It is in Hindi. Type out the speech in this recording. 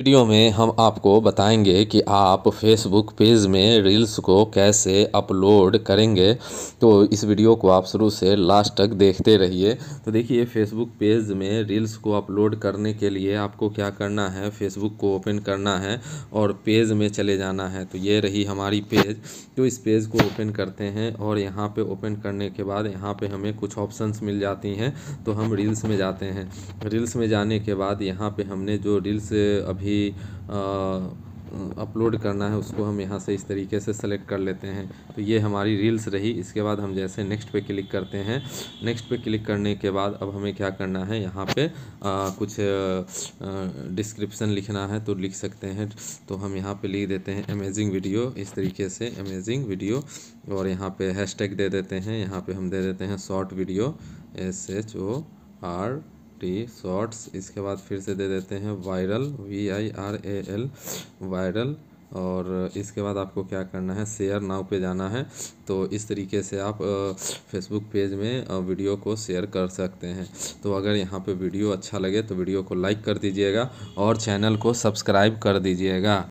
वीडियो में हम आपको बताएंगे कि आप फेसबुक पेज में रील्स को कैसे अपलोड करेंगे तो इस वीडियो को आप शुरू से लास्ट तक देखते रहिए तो देखिए फेसबुक पेज में रील्स को अपलोड करने के लिए आपको क्या करना है फेसबुक को ओपन करना है और पेज में चले जाना है तो ये रही हमारी पेज तो इस पेज को ओपन करते हैं और यहाँ पर ओपन करने के बाद यहाँ पर हमें कुछ ऑप्शन मिल जाती हैं तो हम रील्स में जाते हैं रील्स में जाने के बाद यहाँ पर हमने जो रील्स अभी भी अपलोड करना है उसको हम यहाँ से इस तरीके से सेलेक्ट कर लेते हैं तो ये हमारी रील्स रही इसके बाद हम जैसे नेक्स्ट पे क्लिक करते हैं नेक्स्ट पे क्लिक करने के बाद अब हमें क्या करना है यहाँ पे आ, कुछ डिस्क्रिप्सन लिखना है तो लिख सकते हैं तो हम यहाँ पे लिख देते हैं अमेजिंग वीडियो इस तरीके से अमेजिंग वीडियो और यहाँ पर हैश दे देते हैं यहाँ पर हम दे देते हैं short video S H O R T shorts इसके बाद फिर से दे देते हैं viral V I R A L viral और इसके बाद आपको क्या करना है शेयर नाव पे जाना है तो इस तरीके से आप फेसबुक पेज में वीडियो को शेयर कर सकते हैं तो अगर यहाँ पे वीडियो अच्छा लगे तो वीडियो को लाइक कर दीजिएगा और चैनल को सब्सक्राइब कर दीजिएगा